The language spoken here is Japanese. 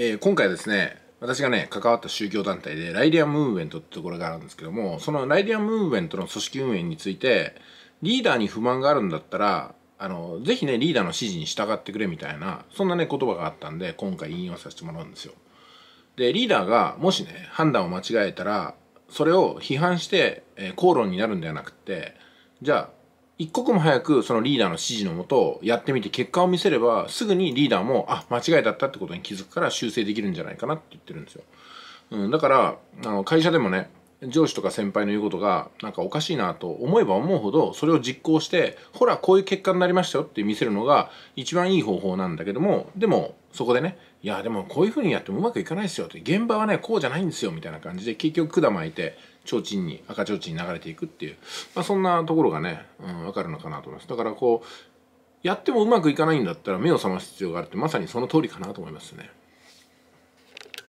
えー、今回ですね私がね関わった宗教団体でライディアムーブメントってところがあるんですけどもそのライディアムーブメントの組織運営についてリーダーに不満があるんだったらあのぜひねリーダーの指示に従ってくれみたいなそんなね言葉があったんで今回引用させてもらうんですよでリーダーがもしね判断を間違えたらそれを批判して、えー、口論になるんではなくってじゃあ一刻も早くそのリーダーの指示のもとやってみて結果を見せればすぐにリーダーもあ間違いだったってことに気づくから修正できるんじゃないかなって言ってるんですよ。うん、だからあの会社でもね上司とか先輩の言うことがなんかおかしいなと思えば思うほどそれを実行してほらこういう結果になりましたよって見せるのが一番いい方法なんだけどもでもそこでねいやでもこういうふうにやってもうまくいかないですよって現場はねこうじゃないんですよみたいな感じで結局管巻いて提灯に赤提灯に流れていくっていう、まあ、そんなところがね、うん、分かるのかなと思いますだからこうやってもうまくいかないんだったら目を覚ます必要があるってまさにその通りかなと思いますね。